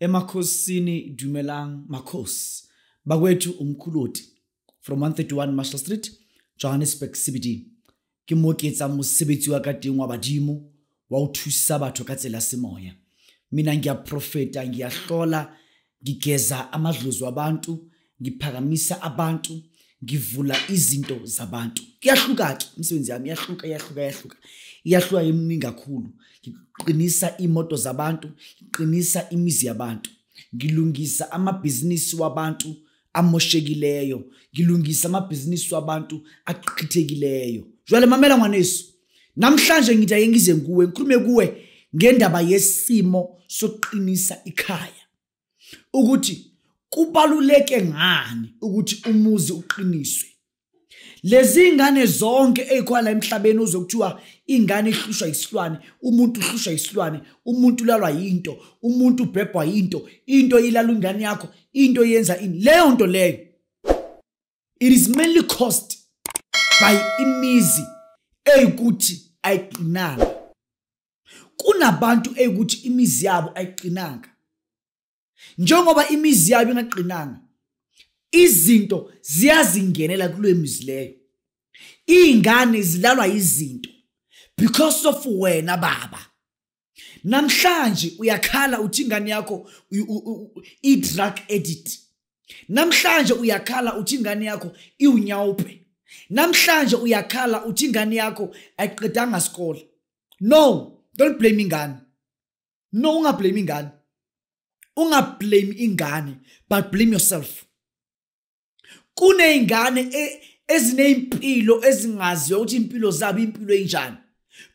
emakhosini dumelang makhosi bakwethu umkhuluti from 131 marshall street johannesburg cbd ke mo ke etsang mosebetsi wa ka teng wa badimo wa ho thusa batho ka tsela semoya mina ngiyaprofeta ngiyahlola ngigeza amadlozi wabantu ngiphakamisa abantu ngivula izinto zabantu kuyahluka ke imisebenzi yami iyahluka iyahluka iyahluka iyahluka eminingi kakhulu ngiqinisa imoto zabantu ngiqinisa imizi yabantu ngilungisa amabhizinisi wabantu amoshekileyo ngilungisa amabhizinisi wabantu aqhithekileyo jwale mamela ngwanesu namhlanje ngithi ake ngize kuwe ngikhulume kuwe ngendaba yesimo sokuqinisa ikhaya ukuthi kubaluleke ngani ukuthi umuzi uqiniswe lezi ngane zonke ey'khwala emhlabeni uzokuthiwa ingane ihlushwa yisilwane umuntu uhlushwa yisilwane umuntu ulalwa yinto umuntu ubhebhwa yinto into ilala ingane yakho into yenza ini leyo nto leyo it is mainly caused by imizi eyikuthi ayiqinanga kunabantu eyikuthi imizi yabo ayiqinanga njengoba imizi yabo ingaqinanga izinto ziyazingenela kulwemizwi leyo iy'ngane zilalwa izinto because of wena baba namhlanje uyakhala uthi ingane yakho i-drug edit namhlanje uyakhala uthi ingane yakho iwunyawupe namhlanje uyakhala uthi ingane yakho ayiqedanga sikole no don't blame ingane no ungablame ingane ungablame ingane but blame yourself kuney'ngane e, eziney'mpilo ezingaziyo ukuthi impilo zabo impilo enjani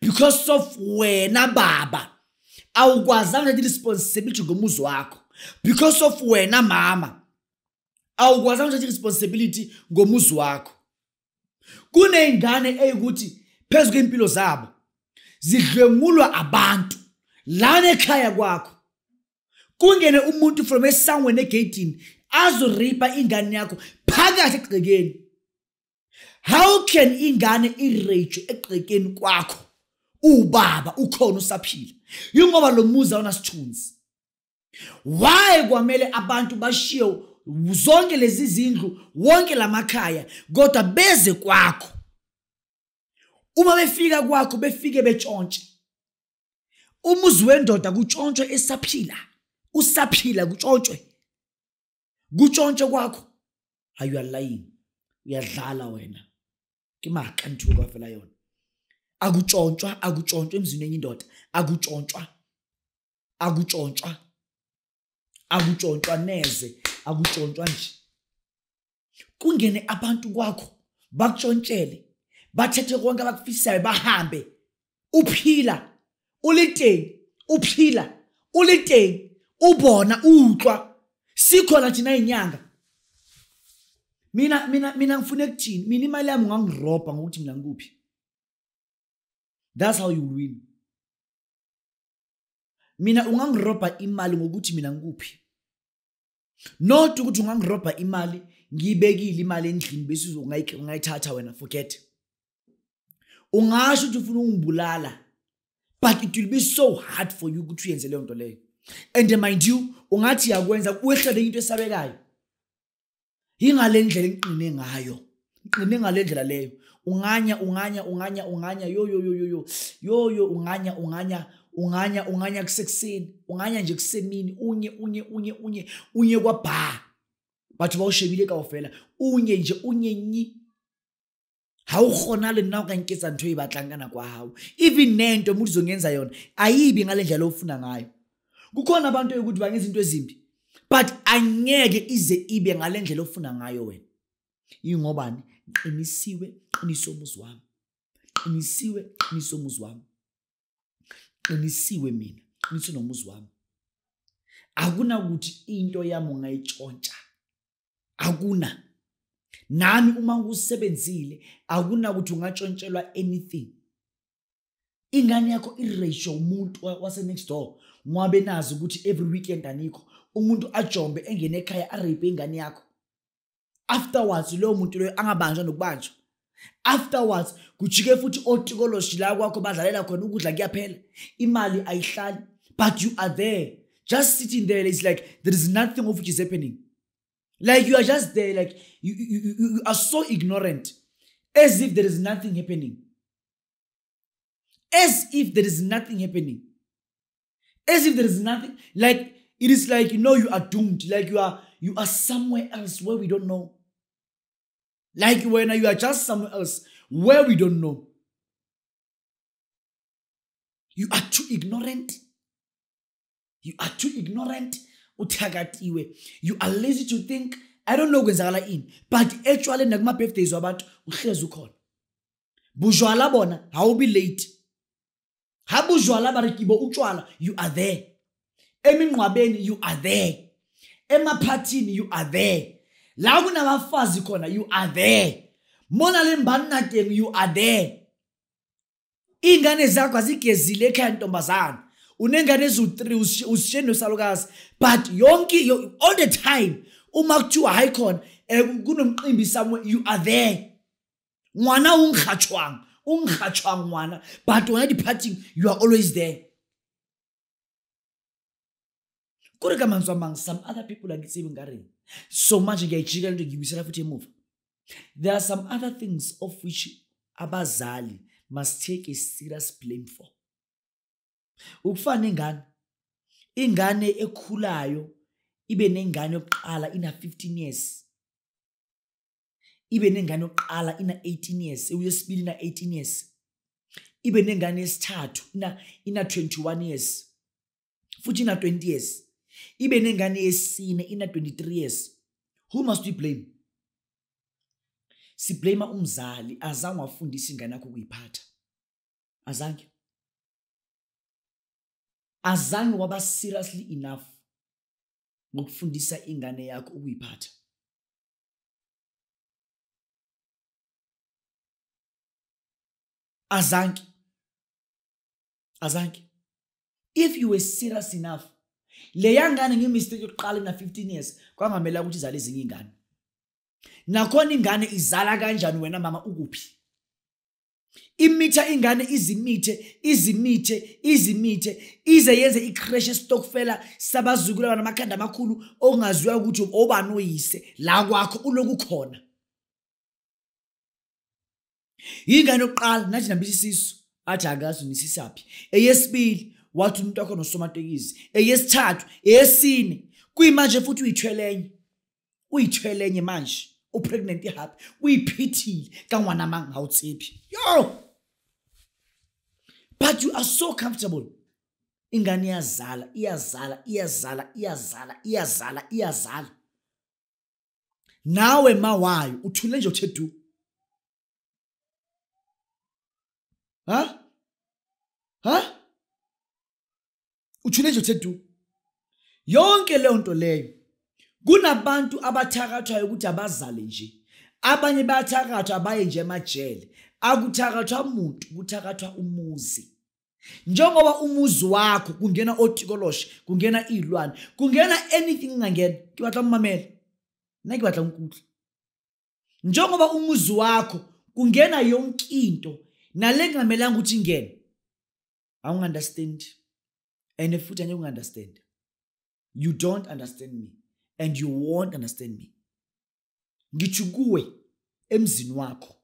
because of wena baba awukwazanga ukuthi responsibility ngomuzi wakho because of wena mama awukwazanga ukuthi responsibility ngomuzi wakho kuney'ngane ey'kuthi phezu kwempilo zabo zidlwengulwa abantu lana ekhaya kwakho kungene umuntu from esangweni egeyidini azoripha ingane yakho phakathi egcekeni how can ingane irage egcekeni kwakho ubaba ukhona usaphila yingoba lo muzi awunasithunzi why kwamele abantu bashiye zonke lezi zindlu wonke lamakhaya kodwa beze kwakho uma befika kwakho befike betshontshe umuzi wendoda kutshontshwe esaphila usaphila kutshontshwe kutshontshe kwakho hayi uyalayini uyadlala wena kimakantuka vela yona akutshontshwa akutshontshwa emzini enye indoda akutshontshwa akutshontshwa akutshontshwa neze akutshontshwa nje kungene abantu kwakho bakutshontshele bathethe konke abakufisayo bahambe uphila uliteni uphila uliteni ubona utlwa sikhona thina inyanga mina mina mina ngifuna ekuthini mina imali yami ungangirobha ngokuthi mina ngikuphi that's how you win mina ungangirobha imali ngokuthi mina ngikuphi not ukuthi ungangirobha imali ngiyibekile imali endlini bese ungayithatha wena forget ungasho ukuthi ufuna ungibulala but it will be so hard for you ukuthi uyenze leyo nto leyo and mind you ungathi yakwenza wehlele into esabekayo yingale ndlela engiqine ngayo ngiqine ngale ndlela leyo unganya unganya unganya unganya yoyoyoyoyo yoyo unganya unganya unganya unganya kusekuseni unganya nje kusemini unye unye unye unye unye kwabha batho bawushebile kaofela unye nje unye nyi ha ukhona le nna okanketsa ntho e batlang ka nako ya gago even nento mo dizongenza yona ayibi ngale ndlela ofuna ngayo kukhona abantu ukuthi bangenza into ezimbi but angeke ize ibe ngalendlela ofuna ngayo wena yingobani qinisiwe qiniso umuzi wami qinisiwe qiniso umuzi wami qinisiwe mina qiniso nomuzi wami akunakuthi into yami ungayitshontsha akuna nami uma ngikusebenzile akunakuthi ungatshontshelwa anything ingane yakho iratio umuntu wasenext door ngabe nazi ukuthi every weekend anikho umuntu ajombe engene ekhaya arape ingane yakho afterwards lowo muntu loyo angabanjwa nokubanjwa afterwards kujike futhi otikoloshila kwakho badlalela khona ukudla kuyaphela imali ayihlali but you are there just sitting there is like there is nothing of which is happening like you are just there like you, you, you are so ignorant as if there is nothing happening as if there is nothing happening as if there is nothing like it is like you know you are doomed like you are you are somewhere else where we don't know like when you are just somewhere else where we don't know you are too ignorant you are too ignorant uthakathiwe you are lazy to think i don't know kwenzakala ini but actually nakuma-birthdays wabantu uhlezi ukhona bujwala bona be late Habu jwala barikibo utshwala you are there. Emingqwabeni you are there. Emaphathini you are there. La kunabafazi khona you are there. Mona lembanna game you are there. Ingane zakho azigezile ekhaya ntombazana. Unengane ezu3 usishendo salukazi but yonke all the time uma kuthiwa hayi khona um, kunomqimbi somewhere you are there. Mwana ungkhatshwanga. o nkgatshwa ngwana but wena departing you are always there kore ka mantswa mang some other people ake tseeng ka reng so much ke a ijikalento ke buisela futhi emova there are some other things of which abazali must take a serious blame for ukufana ingane ingane ekhulayo ibe nengane yokuqala ina-fifteen years ibe nengane yokuqala ina-18 years eyesibili ina-18 years ibe nengane yesithathu ina-21 years futhi ina-20 years ibe nengane yesine ina-23 years who must we blame siblame umzali azange wafundisa ingane yakho ukuyiphatha azange azange waba seriously enough ngokufundisa ingane yakho ukuyiphatha azange azange if you were serious enough le yangane ngimistake yokuqala mina 15 years kwangamela ukuthi izale ezinye ingane nakhona ingane izala kanjani wena mama ukuphi imitha ingane izimithe izimithe izimithe ize yenze icrash stokfela sabazukula banamakhanda amakhulu ongaziwa ukuthi obani oyise la kwakho uloku khona yingane yokuqala nathi nambili isisu athi akazi nisisaphi eyesibili wathi umuntu wakho nosomatekisi eyesithathu eyesine kuyimanje futhi uyithwelenye uyithwelenye manje upregnant ihappy uyiphithile kangwana mangawutsiphi yo but you are so comfortable ingane iyazala iyazala iyazala iyazala iyazala iyazala nawe mawayo uthule nje uthe du Ha? Ha? Uthule nje uthe du. Yonke leyo nto leyo kunabantu abathakathwayo ukuthi abazale nje. Abanye bayathakathwa baye nje emajele. Akuthakathwa umuntu, kuthakathwa umuzi. Njengoba umuzi wakho kungena otikoloshe, kungena izilwane, kungena anything ingangena. Kibatla umamela. Nakibatla unkundla. Njengoba umuzi wakho kungena yonke into nale kungamelanga ukuthi ingene awungi-understand and futhi angeke ungi-understand you don't understand me and you won't understand me ngitsho kuwe emzini wakho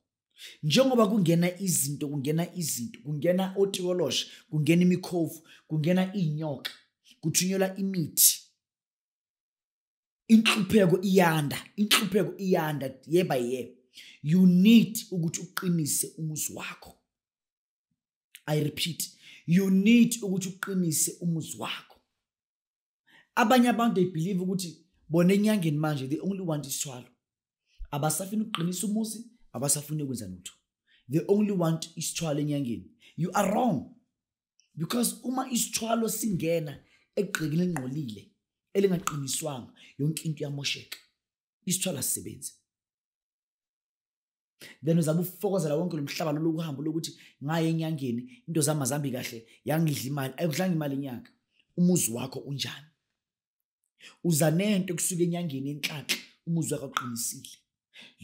njengoba kungena izinto kungena izinto kungena otikolosha kungena imikhovu kungena iy'nyoka kuthunyelwa imithi inhlupheko iyanda inhlupheko iyanda yeba yebo you need ukuthi uqinise umuzi wakho i repeat you need ukuthi uqinise umuzi wakho abanye abantu they believe ukuthi bona enyangeni manje they only want isithwalo abasafuni ukuqinisa umuzi abasafuni ukwenza lutho they only want isithwalo enyangeni you are wrong because uma isithwalo singena egqikini engqolile elingaqiniswanga yonke into yamosheka isithwalo asisebenzi then uzabe ufokozela wonke lo mhlaba lolo kuhambo lokuthi ngaye enyangeni into zama azihambi kahle yangidla imali ayikudlanga imali enyanga umuzi wakho unjani uza nento kusuka enyangeni enhlanhla umuzi wakho uqinisile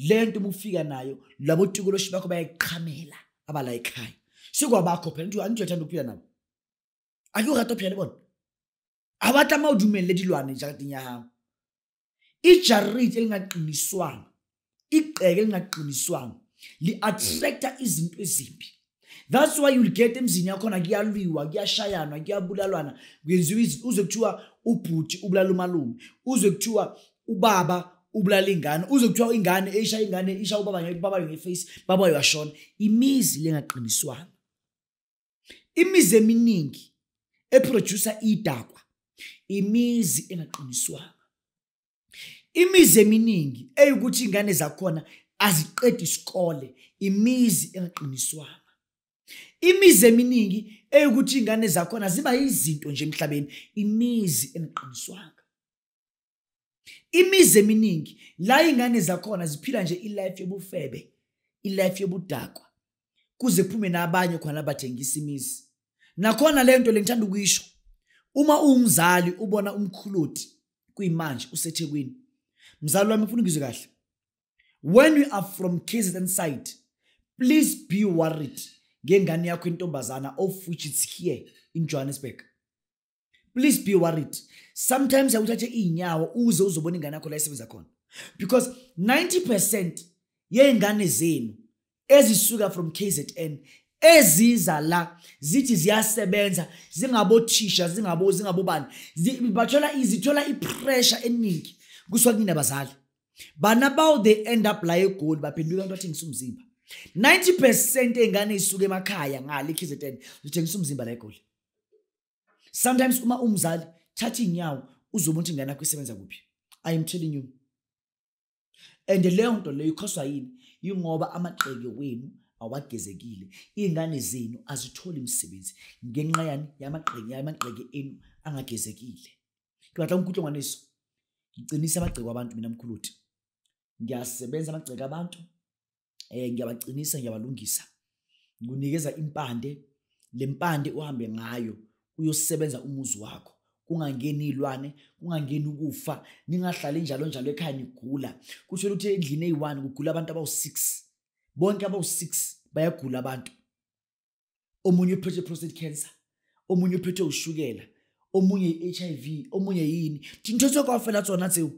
le nto uma ufika nayo labotokoloshi bakho bayayiqhamela abala ekhaya sikwabakho phela nto anto yathanda ukuphila nabo ake o rata go phela bona a batla ma o dilwane jarateng ya gago e igceke lingaqiniswanga li-attract-a izinto ezimbi that's why you'll get emzini yakhona kuyalwiwa kuyashayanwa kuyabulalwana kuyenziwa izinto uze kuthiwa ubhuti ubulala umalume uze kuthiwa ubaba ubulala ingane uze kuthiwa ingane esha ingane isha ubaba ubaba ngefeyisi baba yashona imizi lengaqiniswanga imizi eminingi eproducer idakwa imizi engaqiniswanga imizi eminingi eyukuthi ingane zakhona aziqedi isikole imizi engaqiniswanga imizi eminingi eyukuthi ingane zakhona ziba izinto nje emhlabeni imizi engaqiniswanga imizi eminingi la ingane zakhona ziphila nje ilife yobufebe ilife yobudakwa kuze kuphume nabanye khona abathengisa imizi nakhona le nto lengithanda ukuyisho uma uwumzali ubona umkhuludi kuyimanje usethekwini mzali wami ngifuna ngizwe kahle when you are from KZN side please be worried ngengane yakho intombazana of which it's here in Johannesburg please be worried sometimes awuthathe iy'nyawo uze uzobona ingane yakho la isebenza khona because 90 percent yey'ngane zenu ezisuka from KZN eziza la zithi ziyasebenza zingabothisha zingabo zingabobani bathola zithola ipressure eningi kusuka kunina bazali bana bawo they end up la egoli baphenduka abantu bathengisa umzimba 90% ey'ngane ey'suka emakhaya ngale KZN zithengisa umzimba la egoli sometimes uma umzali thatha iy'nyawo uzobe ukuthi ingane yakho isebenza kuphi i am telling you and leyo nto leyo ikhoswa yini yingoba amagqeke wenu awagezekile iy'ngane zenu azitholi imisebenzi ngenxa yani yamagqeke enu angagezekile ngibatla umkutlongwaniso ngicinise amagceko abantu mina mkhuluthi ngiyasebenza amagceko abantu eh ngiyabacinisa ngiyabalungisa ngunikeza impande le mpande uhambe ngayo uyosebenza umuzi wakho kungangeni ilwane kungangeni ukufa ningahlali njalo njalo ekhaya nigula kusho ukuthi endlini eyi-1 kugula abantu abawu-6 bonke abawu-6 bayagula abantu omunye uphethwe prostate cancer omunye uphethwe ushukela omunye i-HIV omunye yini ndinthotho kaofela tsona tseo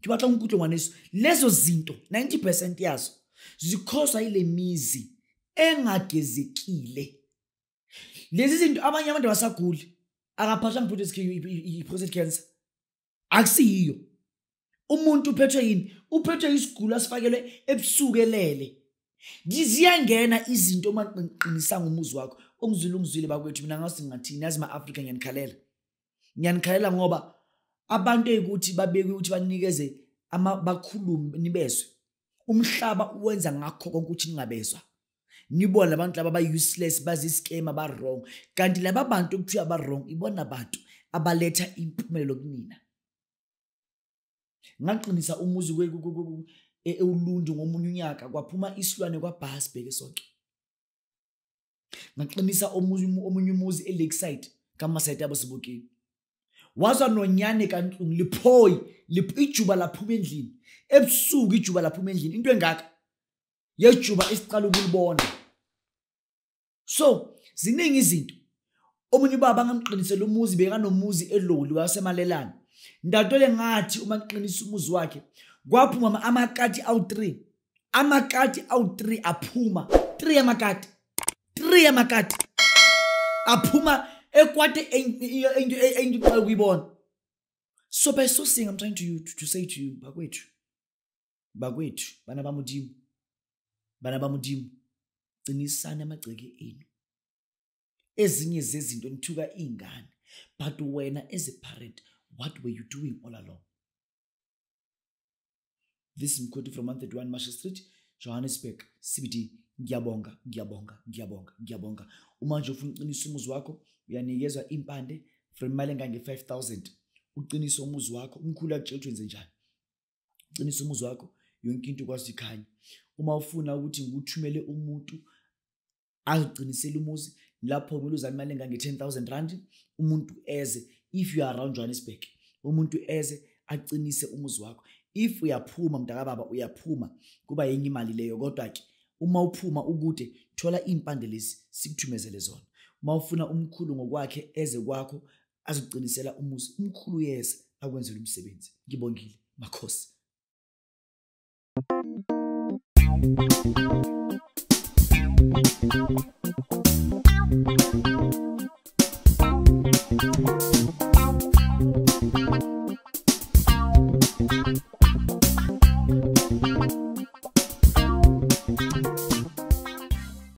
ke batla nkutlwe ngwaneso lezo zinto 90% yazo zikhoswa yile mizi engagezekile lezi zinto abanye abantu abasaguli akaphathanga futhi i-prostate cancer akusiyiyo umuntu uphethwe yini uphethwe isigulo asifakelwe ebusukelele ziyangena izinto uma ngiqinisa ngomuzi wakho ongizwile ungizwile bakwethu mina ngase ngingathini yazi ma-afrika ngiyanikhalela ngiyanikhalela ngoba abantu eyikuthi babekwe ukuthi banikeze bakhulume nibezwe umhlaba uwenza ngakho konke ukuthi ningabezwa nibona labantu laba aba-useless bazi-scam abarong kanti laba bantu okuthiwa abarong ibona bantu abaletha impumelelo kunina ngaqinisa umuzi e, ewulundi ngomunye unyaka kwaphuma isilwane kwabhasi bheke sonke ngaqinisa omunye umuzi elakeside kamasayiti abo sibukeni waza nonyane kantlungu liphoyi ijuba laphuma endlini ebusuku ijuba laphuma endlini into engaka yejuba esiqala ukulibona so ziningi izinto omunye ubaba angamqinisela umuzi bekanomuzi eloli wasemalelane ndatole ngathi uma kuqinisa umuzi wakhe kwaphuma amakati awu-3 amakati awu-3 aphuma 3 amakati 3 amakati aphuma ekwade endiqala e- ukuyibona so by so seeing i'm trying to you to say to you bakwethu bakwethu bana bamudimu bana bamudimu cinisana amagceke enu ezinye zezinto nithuka ingane but wena as a parent what were you doing all along this is quoted from 131 marshall street johannesburg cbd ngiyabonga ngiyabonga ngiyabonga ngiyabonga umanje ufuna uqinisa umuzi wakho uyanikezwa impande from imali engange-five thousand uqinise umuzi wakho umkhulu akutshela ukuthi wenzenjani uqinise umuzi wakho yonke into ukwazi ukuthi uma ufuna ukuthi ngiwuthumele umuntu azugcinisele umuzi lapho kumele uzame imali engange-ten thousand rand umuntu eze if you are around johannesburg umuntu eze acinise umuzi wakho if uyaphuma mntakababa uyaphuma kuba yenye imali leyo kodwa ke uma uphuma ukude thola impande lezi sikuthumezele zona uma ufuna umkhulu ngokwakhe eze kwakho azogcinisela umusi umkhulu yesa akwenzela umsebenzi ngibongile makhosi Thank you.